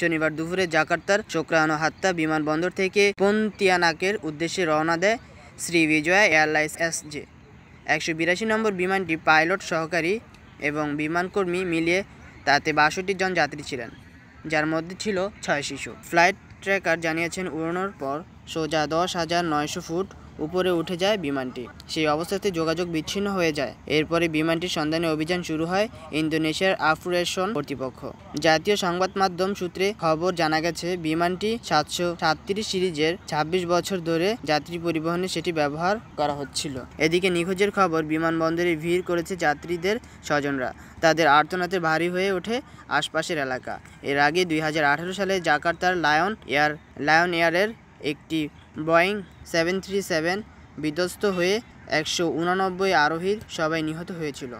শনিবার দুপুরে জাকার্তার শোকরানো হাত্তা বিমানবন্দর থেকে পন্তিয়ানাকের উদ্দেশ্যে রওনা দেয় Sriwijaya airlines S J একশো বিরাশি নম্বর বিমানটি পাইলট সহকারী এবং বিমানকর্মী মিলিয়ে তাতে বাষট্টি জন যাত্রী ছিলেন যার মধ্যে ছিল ছয় শিশু ফ্লাইট ট্র্যাকার জানিয়েছেন উড়ানোর পর সোজা দশ হাজার নয়শো ফুট উপরে উঠে যায় বিমানটি সেই অবস্থাতে যোগাযোগ বিচ্ছিন্ন হয়ে যায় এরপরে বিমানটির সন্ধানে অভিযান শুরু হয় ইন্দোনেশিয়ার আফুরেশন কর্তৃপক্ষ জাতীয় সংবাদ মাধ্যম সূত্রে খবর জানা গেছে বিমানটি সাতশো সাতত্রিশ সিরিজের ২৬ বছর ধরে যাত্রী পরিবহনে সেটি ব্যবহার করা হচ্ছিল এদিকে নিখোঁজের খবর বিমানবন্দরে ভিড় করেছে যাত্রীদের স্বজনরা তাদের আর্তনাতে ভারী হয়ে ওঠে আশপাশের এলাকা এর আগে দুই সালে জাকার্তার লায়ন এয়ার লায়ন এয়ারের একটি বয়িং সেভেন থ্রি সেভেন বিধ্বস্ত হয়ে একশো উনানব্বই আরোহীর সবাই নিহত হয়েছিল